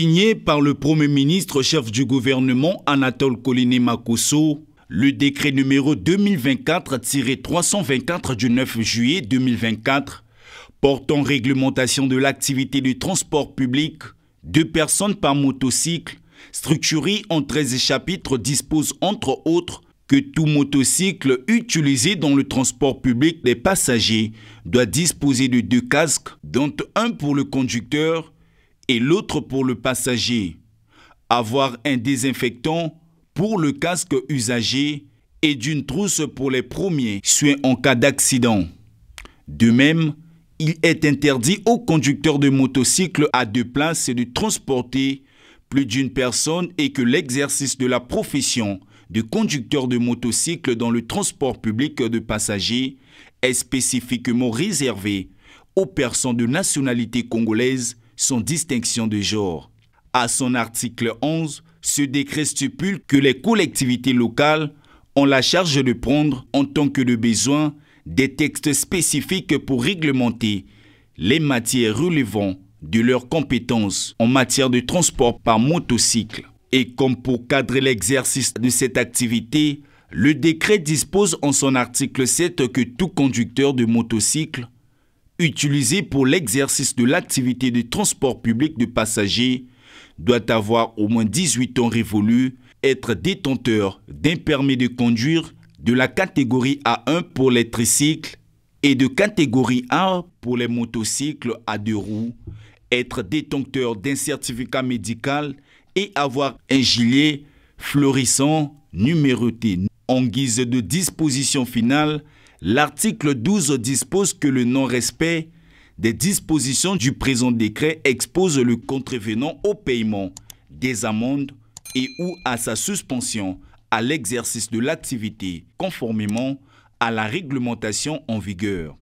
signé par le Premier ministre chef du gouvernement Anatole Coliné Makosso, le décret numéro 2024-324 du 9 juillet 2024 portant réglementation de l'activité du transport public, deux personnes par motocycle, structuré en 13 chapitres, dispose entre autres que tout motocycle utilisé dans le transport public des passagers doit disposer de deux casques, dont un pour le conducteur et l'autre pour le passager. Avoir un désinfectant pour le casque usagé et d'une trousse pour les premiers soins en cas d'accident. De même, il est interdit aux conducteurs de motocycles à deux places de transporter plus d'une personne et que l'exercice de la profession de conducteur de motocycle dans le transport public de passagers est spécifiquement réservé aux personnes de nationalité congolaise son distinction de genre. À son article 11, ce décret stipule que les collectivités locales ont la charge de prendre, en tant que de besoin, des textes spécifiques pour réglementer les matières relevant de leurs compétences en matière de transport par motocycle. Et comme pour cadrer l'exercice de cette activité, le décret dispose en son article 7 que tout conducteur de motocycle utilisé pour l'exercice de l'activité de transport public de passagers doit avoir au moins 18 ans révolus, être détenteur d'un permis de conduire de la catégorie A1 pour les tricycles et de catégorie A pour les motocycles à deux roues, être détenteur d'un certificat médical et avoir un gilet florissant numéroté en guise de disposition finale, l'article 12 dispose que le non-respect des dispositions du présent décret expose le contrevenant au paiement des amendes et ou à sa suspension à l'exercice de l'activité conformément à la réglementation en vigueur.